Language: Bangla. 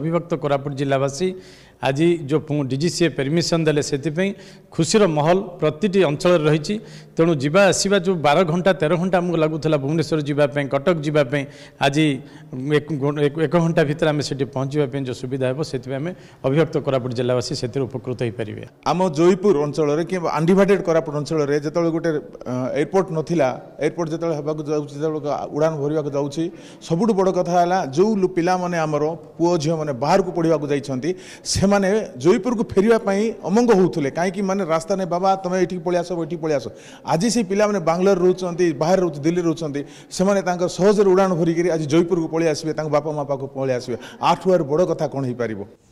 অভিভক্ত কোরাপুট জেলাবাসী আজি যে ডিজিসিএ পেরমিশন দেলে সেপাই খুশির মহল প্রতিটি অঞ্চলের রয়েছে তেমন যা আসবা যে বার ঘণ্টা তের ঘণ্টা আমি লাগুলা ভুবনেশ্বর যাওয়া কটক যা আজ এক ঘণ্টা ভিতরে আমি সেটি পৌঁছবা যে সুবিধা হব সেই আমি অভিভক্ত কোরাপুট জেলাবাসী সে উপকৃত হয়ে পে আমার জয়পুর অঞ্চলের কিংবা আন্ডিভাইডেড কোরাপুট অঞ্চলের যেত গোটে এয়ারপোর্ট নথিলা एयरपोर्ट जति बेला उडान भरेको सबठु बड कथा होलाउ पिमर पू झिउने बाह्र पढिवायपुरु अमंग अमङ्ग हु काहीँक रास्ता नै बाबा तम पल आस ए पल आस आज पहिला बाहर बाह्र दिल्ली रोजा सहजै उडान भरिक आज जयपुरको पैसा आसे बापु पल्या आसे आठ बड कथापार